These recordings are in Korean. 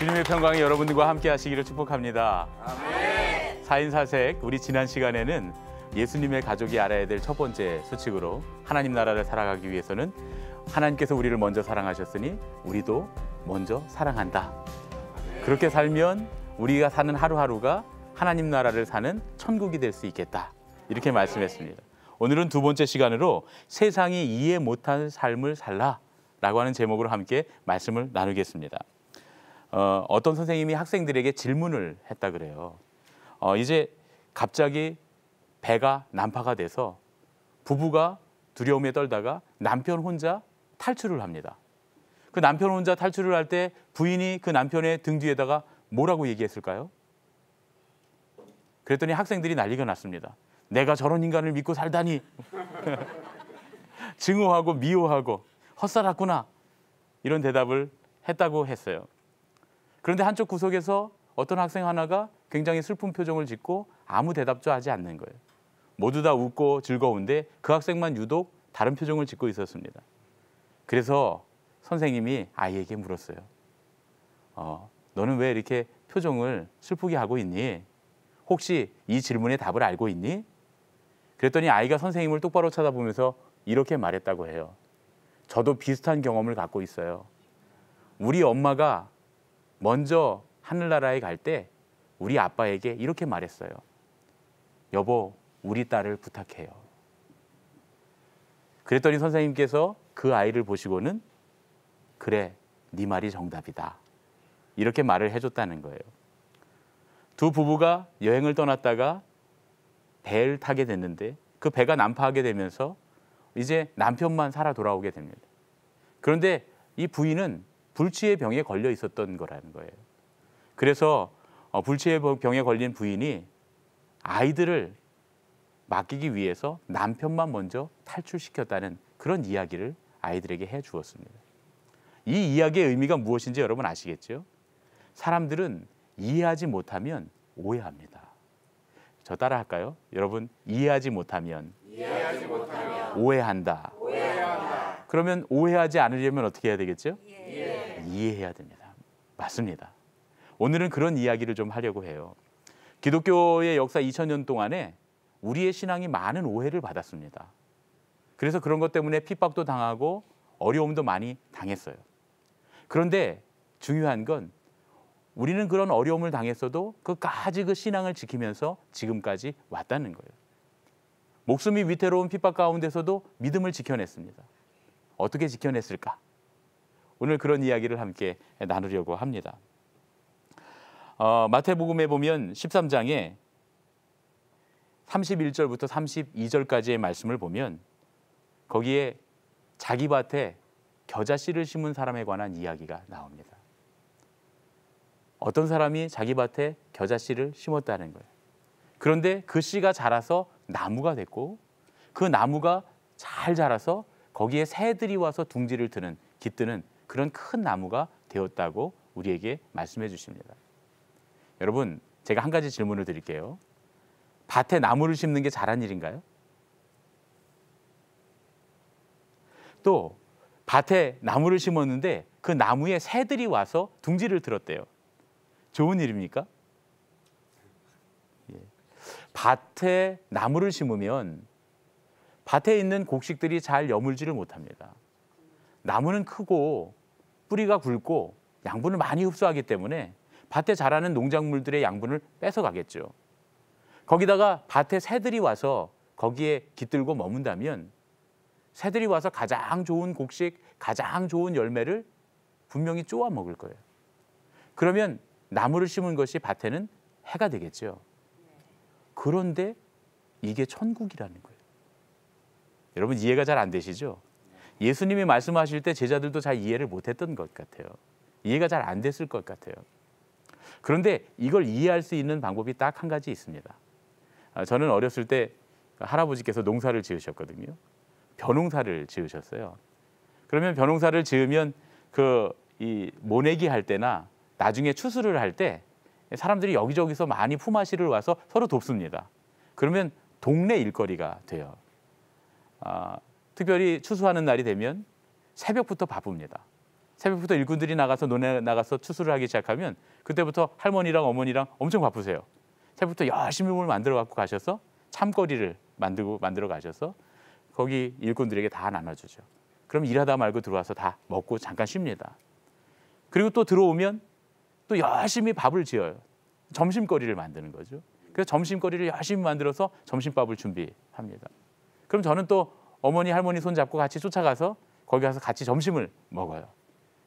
주님의 평강이 여러분들과 함께 하시기를 축복합니다. 아멘. 4인 사색 우리 지난 시간에는 예수님의 가족이 알아야 될 첫 번째 수칙으로 하나님 나라를 살아가기 위해서는 하나님께서 우리를 먼저 사랑하셨으니 우리도 먼저 사랑한다. 그렇게 살면 우리가 사는 하루하루가 하나님 나라를 사는 천국이 될 수 있겠다. 이렇게 말씀했습니다. 오늘은 두 번째 시간으로 세상이 이해 못한 삶을 살라라고 하는 제목으로 함께 말씀을 나누겠습니다. 어, 어떤 선생님이 학생들에게 질문을 했다 그래요. 어, 이제 갑자기 배가 난파가 돼서 부부가 두려움에 떨다가 남편 혼자 탈출을 합니다. 그 남편 혼자 탈출을 할 때 부인이 그 남편의 등 뒤에다가 뭐라고 얘기했을까요? 그랬더니 학생들이 난리가 났습니다. 내가 저런 인간을 믿고 살다니. 증오하고 미워하고 헛살았구나. 이런 대답을 했다고 했어요. 그런데 한쪽 구석에서 어떤 학생 하나가 굉장히 슬픈 표정을 짓고 아무 대답도 하지 않는 거예요. 모두 다 웃고 즐거운데 그 학생만 유독 다른 표정을 짓고 있었습니다. 그래서 선생님이 아이에게 물었어요. 어, 너는 왜 이렇게 표정을 슬프게 하고 있니? 혹시 이 질문의 답을 알고 있니? 그랬더니 아이가 선생님을 똑바로 쳐다보면서 이렇게 말했다고 해요. 저도 비슷한 경험을 갖고 있어요. 우리 엄마가 먼저 하늘나라에 갈 때 우리 아빠에게 이렇게 말했어요. 여보, 우리 딸을 부탁해요. 그랬더니 선생님께서 그 아이를 보시고는 그래, 네 말이 정답이다. 이렇게 말을 해줬다는 거예요. 두 부부가 여행을 떠났다가 배를 타게 됐는데 그 배가 난파하게 되면서 이제 남편만 살아 돌아오게 됩니다. 그런데 이 부인은 불치의 병에 걸려 있었던 거라는 거예요. 그래서 어, 불치의 병에 걸린 부인이 아이들을 맡기기 위해서 남편만 먼저 탈출시켰다는 그런 이야기를 아이들에게 해 주었습니다. 이 이야기의 의미가 무엇인지 여러분 아시겠죠? 사람들은 이해하지 못하면 오해합니다. 저 따라 할까요? 여러분 이해하지 못하면, 이해하지 못하면 오해한다. 오해한다. 그러면 오해하지 않으려면 어떻게 해야 되겠죠? 이해해야 됩니다. 맞습니다. 오늘은 그런 이야기를 좀 하려고 해요. 기독교의 역사 2000년 동안에 우리의 신앙이 많은 오해를 받았습니다. 그래서 그런 것 때문에 핍박도 당하고 어려움도 많이 당했어요. 그런데 중요한 건 우리는 그런 어려움을 당했어도 그까지 그 신앙을 지키면서 지금까지 왔다는 거예요. 목숨이 위태로운 핍박 가운데서도 믿음을 지켜냈습니다. 어떻게 지켜냈을까? 오늘 그런 이야기를 함께 나누려고 합니다. 어, 마태복음에 보면 13장에 31절부터 32절까지의 말씀을 보면 거기에 자기 밭에 겨자씨를 심은 사람에 관한 이야기가 나옵니다. 어떤 사람이 자기 밭에 겨자씨를 심었다는 거예요. 그런데 그 씨가 자라서 나무가 됐고 그 나무가 잘 자라서 거기에 새들이 와서 둥지를 트는 깃드는 그런 큰 나무가 되었다고 우리에게 말씀해 주십니다. 여러분, 제가 한 가지 질문을 드릴게요. 밭에 나무를 심는 게 잘한 일인가요? 또 밭에 나무를 심었는데 그 나무에 새들이 와서 둥지를 들었대요. 좋은 일입니까? 예. 밭에 나무를 심으면 밭에 있는 곡식들이 잘 여물지를 못합니다. 나무는 크고 뿌리가 굵고 양분을 많이 흡수하기 때문에 밭에 자라는 농작물들의 양분을 뺏어가겠죠. 거기다가 밭에 새들이 와서 거기에 깃들고 머문다면 새들이 와서 가장 좋은 곡식, 가장 좋은 열매를 분명히 쪼아 먹을 거예요. 그러면 나무를 심은 것이 밭에는 해가 되겠죠. 그런데 이게 천국이라는 거예요. 여러분 이해가 잘 안 되시죠? 예수님이 말씀하실 때 제자들도 잘 이해를 못했던 것 같아요. 이해가 잘 안 됐을 것 같아요. 그런데 이걸 이해할 수 있는 방법이 딱 한 가지 있습니다. 아, 저는 어렸을 때 할아버지께서 농사를 지으셨거든요. 벼농사를 지으셨어요. 그러면 벼농사를 지으면 그 이 모내기 할 때나 나중에 추수를 할 때 사람들이 여기저기서 많이 품앗이를 와서 서로 돕습니다. 그러면 동네 일거리가 돼요. 아, 특별히 추수하는 날이 되면 새벽부터 바쁩니다. 새벽부터 일꾼들이 나가서 논에 나가서 추수를 하기 시작하면 그때부터 할머니랑 어머니랑 엄청 바쁘세요. 새벽부터 열심히 물을 만들어 갖고 가셔서 참거리를 만들고 만들어 가셔서 거기 일꾼들에게 다 나눠주죠. 그럼 일하다 말고 들어와서 다 먹고 잠깐 쉽니다. 그리고 또 들어오면 또 열심히 밥을 지어요. 점심거리를 만드는 거죠. 그래서 점심거리를 열심히 만들어서 점심밥을 준비합니다. 그럼 저는 또 어머니 할머니 손 잡고 같이 쫓아가서 거기 가서 같이 점심을 먹어요.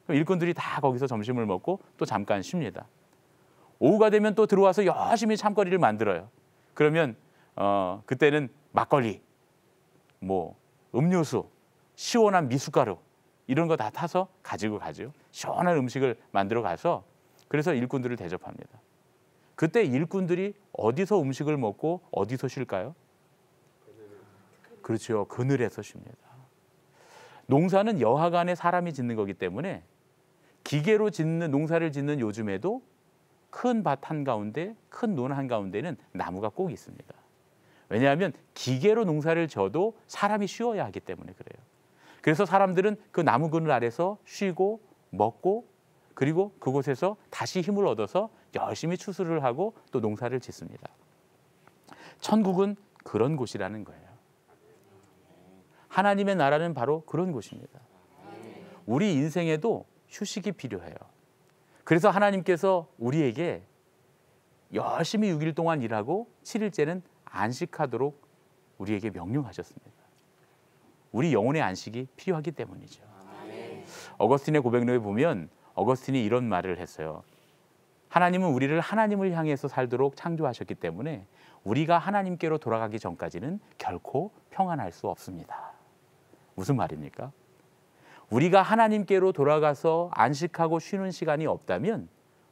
일꾼들이 다 거기서 점심을 먹고 또 잠깐 쉽니다. 오후가 되면 또 들어와서 열심히 참거리를 만들어요. 그러면 어, 그때는 막걸리, 뭐 음료수, 시원한 미숫가루 이런 거 다 타서 가지고 가죠. 시원한 음식을 만들어 가서 그래서 일꾼들을 대접합니다. 그때 일꾼들이 어디서 음식을 먹고 어디서 쉴까요? 그렇죠. 그늘에서 쉽니다. 농사는 여하간에 사람이 짓는 거기 때문에 기계로 짓는 농사를 짓는 요즘에도 큰 밭 한가운데 큰 논 한가운데는 나무가 꼭 있습니다. 왜냐하면 기계로 농사를 져도 사람이 쉬어야 하기 때문에 그래요. 그래서 사람들은 그 나무 그늘 아래서 쉬고 먹고 그리고 그곳에서 다시 힘을 얻어서 열심히 추수를 하고 또 농사를 짓습니다. 천국은 그런 곳이라는 거예요. 하나님의 나라는 바로 그런 곳입니다. 우리 인생에도 휴식이 필요해요. 그래서 하나님께서 우리에게 열심히 6일 동안 일하고 7일째는 안식하도록 우리에게 명령하셨습니다. 우리 영혼의 안식이 필요하기 때문이죠. 어거스틴의 고백록에 보면 어거스틴이 이런 말을 했어요. 하나님은 우리를 하나님을 향해서 살도록 창조하셨기 때문에 우리가 하나님께로 돌아가기 전까지는 결코 평안할 수 없습니다. 무슨 말입니까? 우리가 하나님께로 돌아가서 안식하고 쉬는 시간이 없다면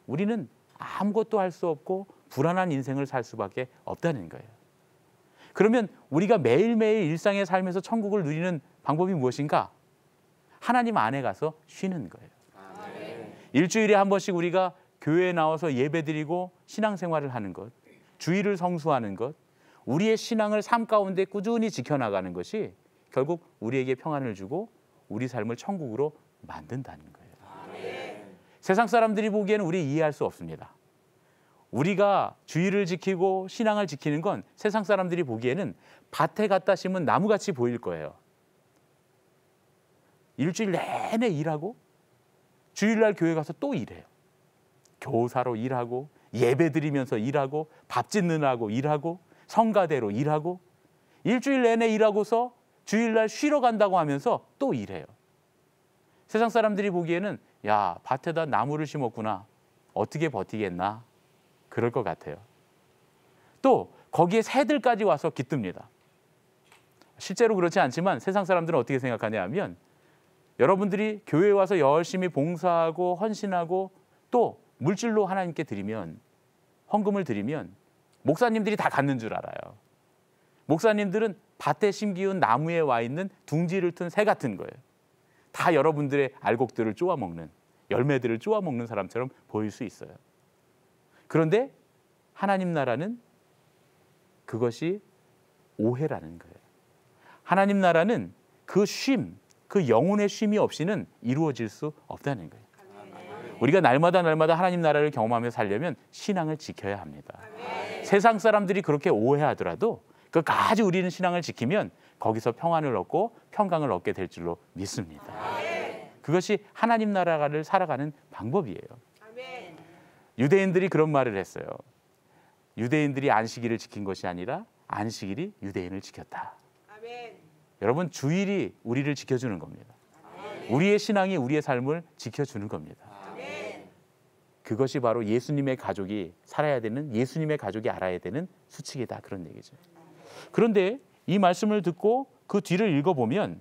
우리는 아무것도 할 수 없고 불안한 인생을 살 수밖에 없다는 거예요. 그러면 우리가 매일매일 일상의 삶에서 천국을 누리는 방법이 무엇인가? 하나님 안에 가서 쉬는 거예요. 일주일에 한 번씩 우리가 교회에 나와서 예배드리고 신앙생활을 하는 것, 주의를 성수하는 것, 우리의 신앙을 삶 가운데 꾸준히 지켜나가는 것이 결국 우리에게 평안을 주고 우리 삶을 천국으로 만든다는 거예요. 아멘. 세상 사람들이 보기에는 우리 이해할 수 없습니다. 우리가 주의를 지키고 신앙을 지키는 건 세상 사람들이 보기에는 밭에 갖다 심은 나무같이 보일 거예요. 일주일 내내 일하고 주일날 교회 가서 또 일해요. 교사로 일하고 예배 드리면서 일하고 밥 짓느라고 일하고 성가대로 일하고 일주일 내내 일하고서 주일날 쉬러 간다고 하면서 또 일해요. 세상 사람들이 보기에는 야, 밭에다 나무를 심었구나. 어떻게 버티겠나? 그럴 것 같아요. 또 거기에 새들까지 와서 기뜹니다 실제로 그렇지 않지만 세상 사람들은 어떻게 생각하냐 하면 여러분들이 교회에 와서 열심히 봉사하고 헌신하고 또 물질로 하나님께 드리면 헌금을 드리면 목사님들이 다 갖는 줄 알아요. 목사님들은 밭에 심기운 나무에 와 있는 둥지를 튼 새 같은 거예요. 다 여러분들의 알곡들을 쪼아먹는 열매들을 쪼아먹는 사람처럼 보일 수 있어요. 그런데 하나님 나라는 그것이 오해라는 거예요. 하나님 나라는 그 쉼, 그 영혼의 쉼이 없이는 이루어질 수 없다는 거예요. 우리가 날마다 날마다 하나님 나라를 경험하며 살려면 신앙을 지켜야 합니다. 세상 사람들이 그렇게 오해하더라도 그까지 우리는 신앙을 지키면 거기서 평안을 얻고 평강을 얻게 될 줄로 믿습니다. 그것이 하나님 나라를 살아가는 방법이에요. 유대인들이 그런 말을 했어요. 유대인들이 안식일을 지킨 것이 아니라 안식일이 유대인을 지켰다. 여러분 주일이 우리를 지켜주는 겁니다. 우리의 신앙이 우리의 삶을 지켜주는 겁니다. 그것이 바로 예수님의 가족이 살아야 되는 예수님의 가족이 알아야 되는 수칙이다 그런 얘기죠. 그런데 이 말씀을 듣고 그 뒤를 읽어보면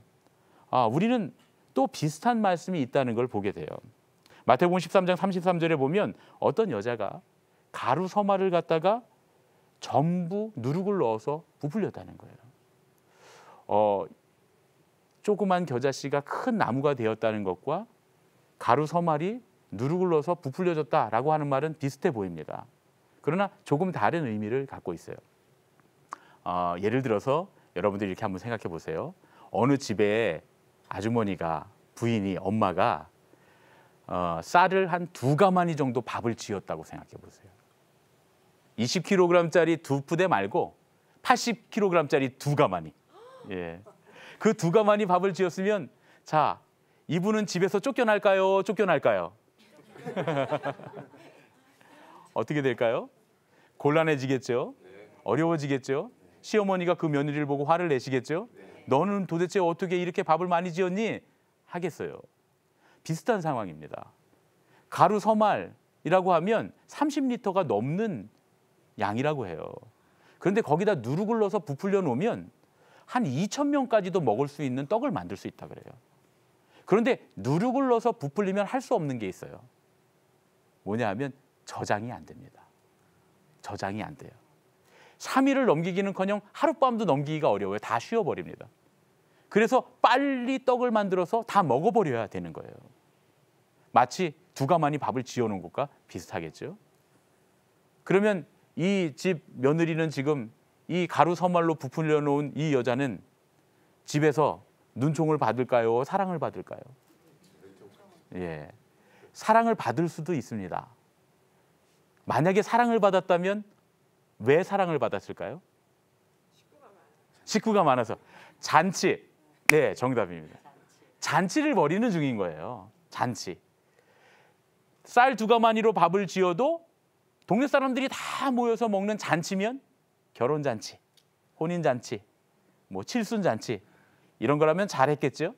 아, 우리는 또 비슷한 말씀이 있다는 걸 보게 돼요. 마태복음 13장 33절에 보면 어떤 여자가 가루 서마를 갖다가 전부 누룩을 넣어서 부풀렸다는 거예요. 어, 조그만 겨자씨가 큰 나무가 되었다는 것과 가루 서말이 누룩을 넣어서 부풀려졌다라고 하는 말은 비슷해 보입니다. 그러나 조금 다른 의미를 갖고 있어요. 어, 예를 들어서 여러분들 이렇게 한번 생각해 보세요. 어느 집에 아주머니가 부인이 엄마가 어, 쌀을 한 두 가마니 정도 밥을 지었다고 생각해 보세요. 20kg짜리 두 푸대 말고 80kg짜리 두 가마니. 예. 그 두 가마니 밥을 지었으면 자, 이분은 집에서 쫓겨날까요? 쫓겨날까요? 어떻게 될까요? 곤란해지겠죠? 어려워지겠죠? 시어머니가 그 며느리를 보고 화를 내시겠죠? 네. 너는 도대체 어떻게 이렇게 밥을 많이 지었니? 하겠어요. 비슷한 상황입니다. 가루 서말이라고 하면 30리터가 넘는 양이라고 해요. 그런데 거기다 누룩을 넣어서 부풀려 놓으면 한 2천 명까지도 먹을 수 있는 떡을 만들 수 있다 그래요. 그런데 누룩을 넣어서 부풀리면 할 수 없는 게 있어요. 뭐냐 하면 저장이 안 됩니다. 저장이 안 돼요. 3일을 넘기기는커녕 하룻밤도 넘기기가 어려워요. 다 쉬어버립니다. 그래서 빨리 떡을 만들어서 다 먹어버려야 되는 거예요. 마치 두 가마니 밥을 지어놓은 것과 비슷하겠죠. 그러면 이 집 며느리는 지금 이 가루 선말로 부풀려 놓은 이 여자는 집에서 눈총을 받을까요? 사랑을 받을까요? 예. 사랑을 받을 수도 있습니다. 만약에 사랑을 받았다면 왜 사랑을 받았을까요? 식구가 많아서 잔치 네 정답입니다 잔치를 벌이는 중인 거예요 잔치 쌀두 가마니로 밥을 지어도 동네 사람들이 다 모여서 먹는 잔치면 결혼 잔치 혼인 잔치 뭐 칠순 잔치 이런 거라면 잘했겠죠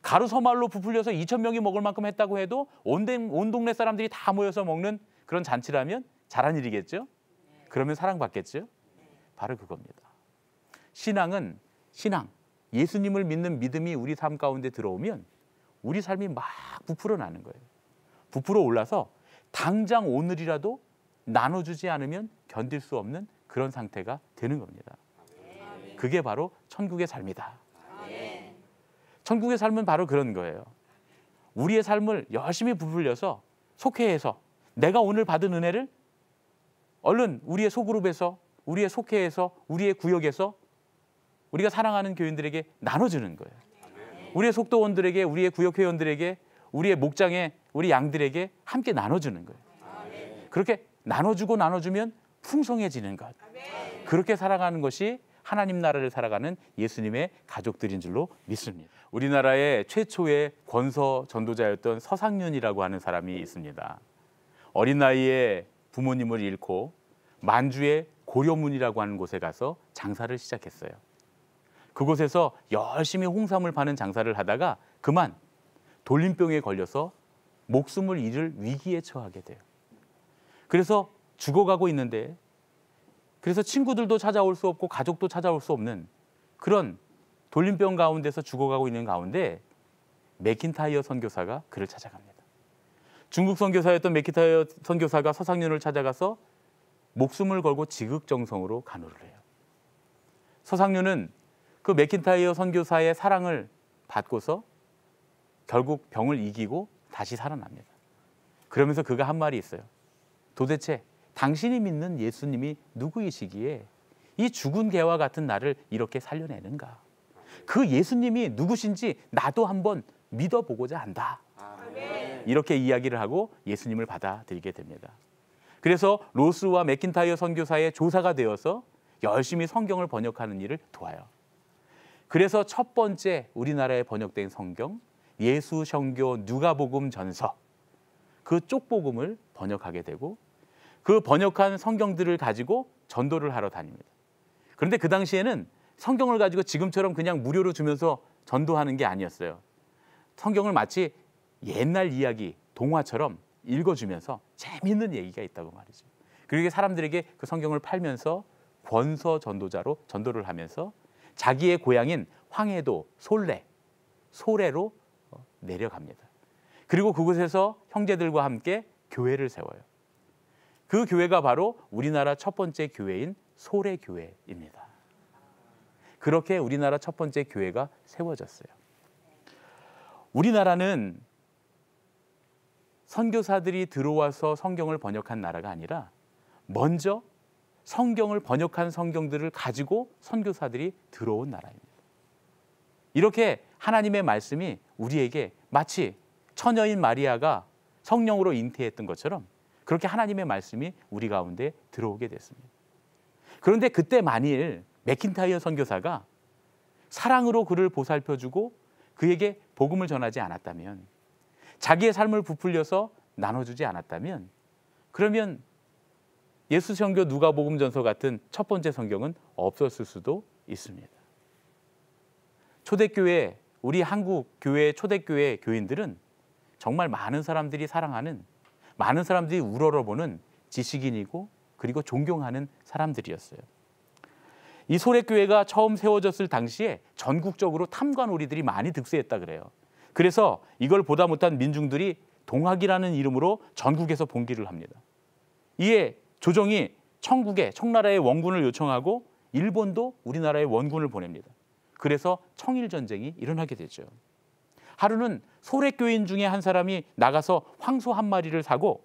가루 서말로 부풀려서 2천 명이 먹을 만큼 했다고 해도 온, 온 동네 사람들이 다 모여서 먹는 그런 잔치라면 잘한 일이겠죠 그러면 사랑받겠죠? 바로 그겁니다. 신앙은 신앙, 예수님을 믿는 믿음이 우리 삶 가운데 들어오면 우리 삶이 막 부풀어 나는 거예요. 부풀어 올라서 당장 오늘이라도 나눠주지 않으면 견딜 수 없는 그런 상태가 되는 겁니다. 그게 바로 천국의 삶이다. 천국의 삶은 바로 그런 거예요. 우리의 삶을 열심히 부풀려서 속회해서 내가 오늘 받은 은혜를 얼른 우리의 소그룹에서 우리의 속회에서 우리의 구역에서 우리가 사랑하는 교인들에게 나눠주는 거예요. 우리의 속도원들에게 우리의 구역 회원들에게 우리의 목장에 우리 양들에게 함께 나눠주는 거예요. 그렇게 나눠주고 나눠주면 풍성해지는 것. 그렇게 살아가는 것이 하나님 나라를 살아가는 예수님의 가족들인 줄로 믿습니다. 우리나라의 최초의 권서 전도자였던 서상윤이라고 하는 사람이 있습니다. 어린 나이에 부모님을 잃고 만주의 고려문이라고 하는 곳에 가서 장사를 시작했어요. 그곳에서 열심히 홍삼을 파는 장사를 하다가 그만 돌림병에 걸려서 목숨을 잃을 위기에 처하게 돼요. 그래서 죽어가고 있는데 그래서 친구들도 찾아올 수 없고 가족도 찾아올 수 없는 그런 돌림병 가운데서 죽어가고 있는 가운데 맥킨타이어 선교사가 그를 찾아갑니다. 중국 선교사였던 맥키타이어 선교사가 서상륜을 찾아가서 목숨을 걸고 지극정성으로 간호를 해요. 서상륜은 그 맥킨타이어 선교사의 사랑을 받고서 결국 병을 이기고 다시 살아납니다. 그러면서 그가 한 말이 있어요. 도대체 당신이 믿는 예수님이 누구이시기에 이 죽은 개와 같은 나를 이렇게 살려내는가? 그 예수님이 누구신지 나도 한번 믿어보고자 한다. 이렇게 이야기를 하고 예수님을 받아들이게 됩니다. 그래서 로스와 맥킨타이어 선교사의 조사가 되어서 열심히 성경을 번역하는 일을 도와요. 그래서 첫 번째 우리나라에 번역된 성경 예수 성교 누가복음 전서 그 쪽복음을 번역하게 되고 그 번역한 성경들을 가지고 전도를 하러 다닙니다. 그런데 그 당시에는 성경을 가지고 지금처럼 그냥 무료로 주면서 전도하는 게 아니었어요. 성경을 마치 옛날 이야기, 동화처럼 읽어주면서 재미있는 얘기가 있다고 말이죠. 그리고 사람들에게 그 성경을 팔면서 권서 전도자로 전도를 하면서 자기의 고향인 황해도 솔레, 소래로 어, 내려갑니다. 그리고 그곳에서 형제들과 함께 교회를 세워요. 그 교회가 바로 우리나라 첫 번째 교회인 소래 교회입니다. 그렇게 우리나라 첫 번째 교회가 세워졌어요. 우리나라는 선교사들이 들어와서 성경을 번역한 나라가 아니라 먼저 성경을 번역한 성경들을 가지고 선교사들이 들어온 나라입니다. 이렇게 하나님의 말씀이 우리에게 마치 처녀인 마리아가 성령으로 잉태했던 것처럼 그렇게 하나님의 말씀이 우리 가운데 들어오게 됐습니다. 그런데 그때 만일 맥킨타이어 선교사가 사랑으로 그를 보살펴주고 그에게 복음을 전하지 않았다면 자기의 삶을 부풀려서 나눠주지 않았다면 그러면 예수 성교 누가복음 전서 같은 첫 번째 성경은 없었을 수도 있습니다. 초대교회 우리 한국 교회 초대교회 교인들은 정말 많은 사람들이 사랑하는 많은 사람들이 우러러보는 지식인이고 그리고 존경하는 사람들이었어요. 이 소래교회가 처음 세워졌을 당시에 전국적으로 탐관오리들이 많이 득세했다 그래요. 그래서 이걸 보다 못한 민중들이 동학이라는 이름으로 전국에서 봉기를 합니다. 이에 조정이 청국에 청나라의 원군을 요청하고 일본도 우리나라의 원군을 보냅니다. 그래서 청일 전쟁이 일어나게 되죠. 하루는 소래교인 중에 한 사람이 나가서 황소 한 마리를 사고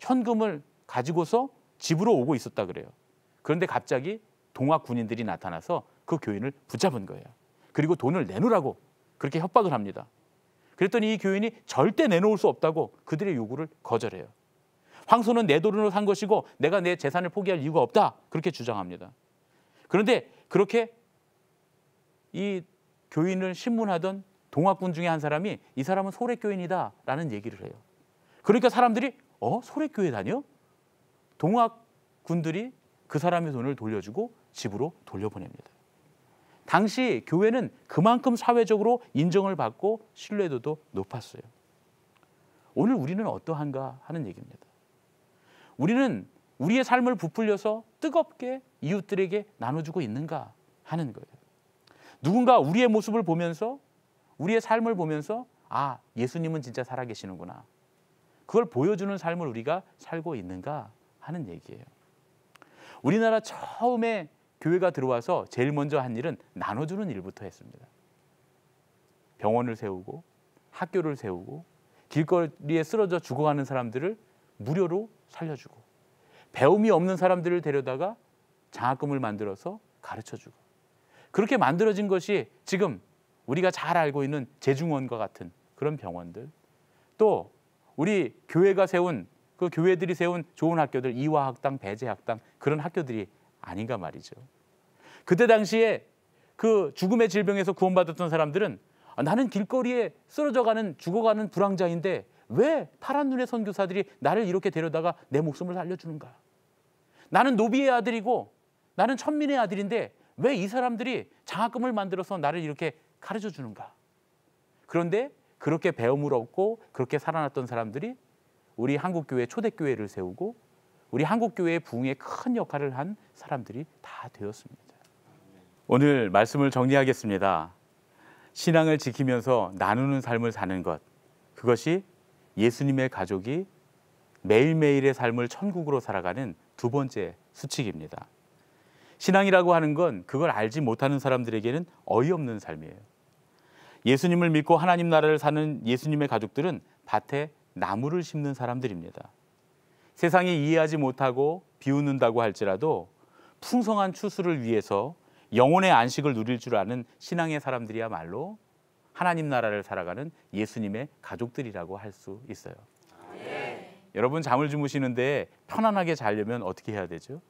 현금을 가지고서 집으로 오고 있었다 그래요. 그런데 갑자기 동학 군인들이 나타나서 그 교인을 붙잡은 거예요. 그리고 돈을 내놓으라고 그렇게 협박을 합니다. 그랬더니 이 교인이 절대 내놓을 수 없다고 그들의 요구를 거절해요. 황소는 내 돈으로 산 것이고 내가 내 재산을 포기할 이유가 없다. 그렇게 주장합니다. 그런데 그렇게 이 교인을 신문하던 동학군 중에 한 사람이 이 사람은 소래교인이다라는 얘기를 해요. 그러니까 사람들이 어? 소래교회 다녀? 동학군들이 그 사람의 돈을 돌려주고 집으로 돌려보냅니다. 당시 교회는 그만큼 사회적으로 인정을 받고 신뢰도도 높았어요. 오늘 우리는 어떠한가 하는 얘기입니다. 우리는 우리의 삶을 부풀려서 뜨겁게 이웃들에게 나눠주고 있는가 하는 거예요. 누군가 우리의 모습을 보면서 우리의 삶을 보면서 아, 예수님은 진짜 살아계시는구나. 그걸 보여주는 삶을 우리가 살고 있는가 하는 얘기예요. 우리나라 처음에 교회가 들어와서 제일 먼저 한 일은 나눠주는 일부터 했습니다. 병원을 세우고 학교를 세우고 길거리에 쓰러져 죽어가는 사람들을 무료로 살려주고 배움이 없는 사람들을 데려다가 장학금을 만들어서 가르쳐주고 그렇게 만들어진 것이 지금 우리가 잘 알고 있는 재중원과 같은 그런 병원들 또 우리 교회가 세운 그 교회들이 세운 좋은 학교들 이화학당 배제학당 그런 학교들이 아닌가 말이죠. 그때 당시에 그 죽음의 질병에서 구원받았던 사람들은 아, 나는 길거리에 쓰러져가는 죽어가는 불황자인데 왜 파란 눈의 선교사들이 나를 이렇게 데려다가 내 목숨을 살려주는가? 나는 노비의 아들이고 나는 천민의 아들인데 왜 이 사람들이 장학금을 만들어서 나를 이렇게 가르쳐 주는가? 그런데 그렇게 배움을 얻고 그렇게 살아났던 사람들이 우리 한국교회 초대교회를 세우고 우리 한국 교회의 부흥에 큰 역할을 한 사람들이 다 되었습니다. 오늘 말씀을 정리하겠습니다. 신앙을 지키면서 나누는 삶을 사는 것. 그것이 예수님의 가족이 매일매일의 삶을 천국으로 살아가는 두 번째 수칙입니다. 신앙이라고 하는 건 그걸 알지 못하는 사람들에게는 어이없는 삶이에요. 예수님을 믿고 하나님 나라를 사는 예수님의 가족들은 밭에 나무를 심는 사람들입니다. 세상이 이해하지 못하고 비웃는다고 할지라도 풍성한 추수를 위해서 영혼의 안식을 누릴 줄 아는 신앙의 사람들이야말로 하나님 나라를 살아가는 예수님의 가족들이라고 할 수 있어요. 여러분 잠을 주무시는데 편안하게 자려면 어떻게 해야 되죠?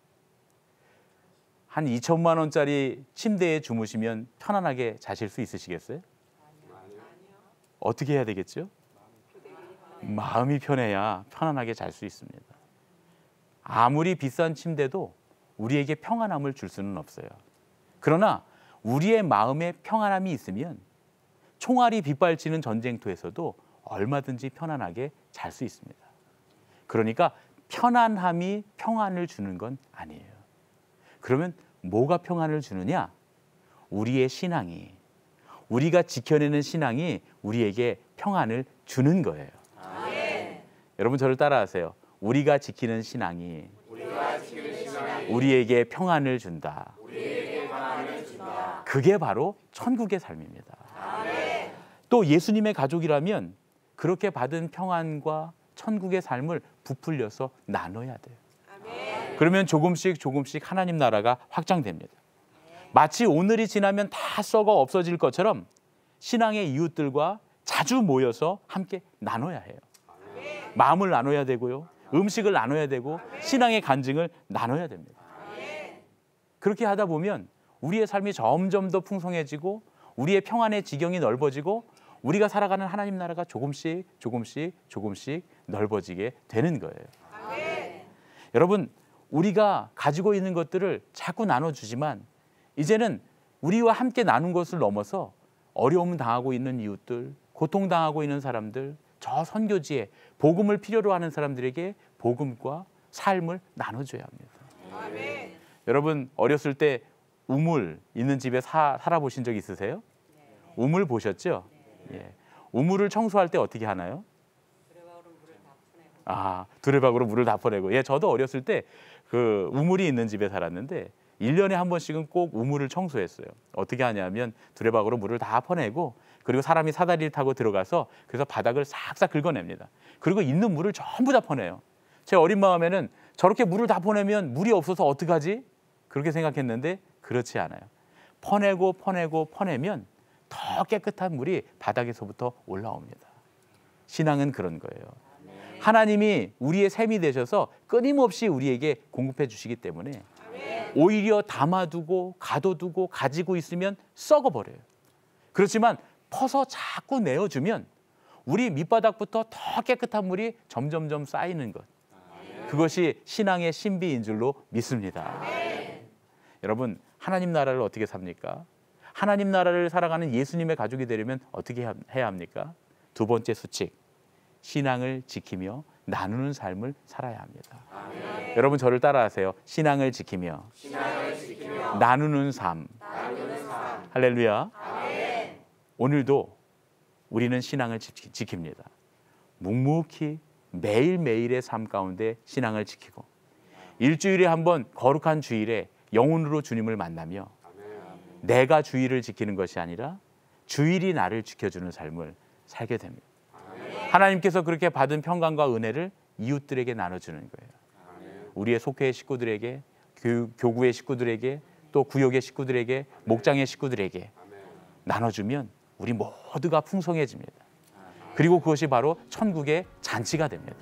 한 2천만 원짜리 침대에 주무시면 편안하게 자실 수 있으시겠어요? 어떻게 해야 되겠죠? 마음이 편해야 편안하게 잘 수 있습니다. 아무리 비싼 침대도 우리에게 평안함을 줄 수는 없어요. 그러나 우리의 마음에 평안함이 있으면 총알이 빗발치는 전쟁터에서도 얼마든지 편안하게 잘 수 있습니다. 그러니까 편안함이 평안을 주는 건 아니에요. 그러면 뭐가 평안을 주느냐? 우리의 신앙이 우리가 지켜내는 신앙이 우리에게 평안을 주는 거예요. 아, 네. 여러분 저를 따라하세요. 우리가 지키는 신앙이 우리에게 평안을 준다. 그게 바로 천국의 삶입니다. 또 예수님의 가족이라면 그렇게 받은 평안과 천국의 삶을 부풀려서 나눠야 돼요. 그러면 조금씩 조금씩 하나님 나라가 확장됩니다. 마치 오늘이 지나면 다 썩어 없어질 것처럼 신앙의 이웃들과 자주 모여서 함께 나눠야 해요. 마음을 나눠야 되고요. 음식을 나눠야 되고 신앙의 간증을 나눠야 됩니다. 그렇게 하다 보면 우리의 삶이 점점 더 풍성해지고 우리의 평안의 지경이 넓어지고 우리가 살아가는 하나님 나라가 조금씩 조금씩 조금씩 넓어지게 되는 거예요. 여러분, 우리가 가지고 있는 것들을 자꾸 나눠주지만 이제는 우리와 함께 나눈 것을 넘어서 어려움 당하고 있는 이웃들, 고통 당하고 있는 사람들, 저 선교지에 복음을 필요로 하는 사람들에게 복음과 삶을 나눠줘야 합니다. 아멘. 여러분 어렸을 때 우물 있는 집에 사, 살아보신 적 있으세요? 네. 우물 보셨죠? 네. 예. 우물을 청소할 때 어떻게 하나요? 아, 두레박으로 물을 다 퍼내고. 예, 저도 어렸을 때 그 우물이 있는 집에 살았는데 일년에한 번씩은 꼭 우물을 청소했어요. 어떻게 하냐면 두레박으로 물을 다 퍼내고 그리고 사람이 사다리를 타고 들어가서 그래서 바닥을 싹싹 긁어냅니다. 그리고 있는 물을 전부 다 퍼내요. 제 어린 마음에는 저렇게 물을 다퍼내면 물이 없어서 어떡하지? 그렇게 생각했는데 그렇지 않아요. 퍼내고 퍼내고 퍼내면 더 깨끗한 물이 바닥에서부터 올라옵니다. 신앙은 그런 거예요. 하나님이 우리의 샘이 되셔서 끊임없이 우리에게 공급해 주시기 때문에 오히려 담아두고 가둬두고 가지고 있으면 썩어버려요. 그렇지만 퍼서 자꾸 내어주면 우리 밑바닥부터 더 깨끗한 물이 점점점 쌓이는 것. 그것이 신앙의 신비인 줄로 믿습니다. 여러분, 하나님 나라를 어떻게 삽니까? 하나님 나라를 살아가는 예수님의 가족이 되려면 어떻게 해야 합니까? 두 번째 수칙, 신앙을 지키며 나누는 삶을 살아야 합니다. 아멘. 여러분 저를 따라하세요. 신앙을 지키며, 신앙을 지키며 나누는, 삶. 나누는 삶. 할렐루야. 아멘. 오늘도 우리는 신앙을 지, 킵니다 묵묵히 매일매일의 삶 가운데 신앙을 지키고 일주일에 한번 거룩한 주일에 영혼으로 주님을 만나며 아멘. 내가 주일을 지키는 것이 아니라 주일이 나를 지켜주는 삶을 살게 됩니다. 하나님께서 그렇게 받은 평강과 은혜를 이웃들에게 나눠주는 거예요. 우리의 속회의 식구들에게, 교구의 식구들에게, 또 구역의 식구들에게, 목장의 식구들에게 나눠주면 우리 모두가 풍성해집니다. 그리고 그것이 바로 천국의 잔치가 됩니다.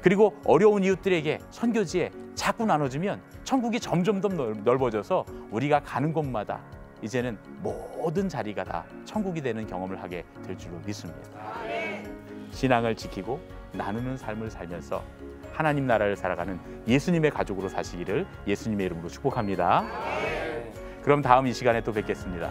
그리고 어려운 이웃들에게 선교지에 자꾸 나눠주면 천국이 점점 더 넓어져서 우리가 가는 곳마다 이제는 모든 자리가 다 천국이 되는 경험을 하게 될 줄로 믿습니다. 신앙을 지키고 나누는 삶을 살면서 하나님 나라를 살아가는 예수님의 가족으로 사시기를 예수님의 이름으로 축복합니다. 그럼 다음 이 시간에 또 뵙겠습니다.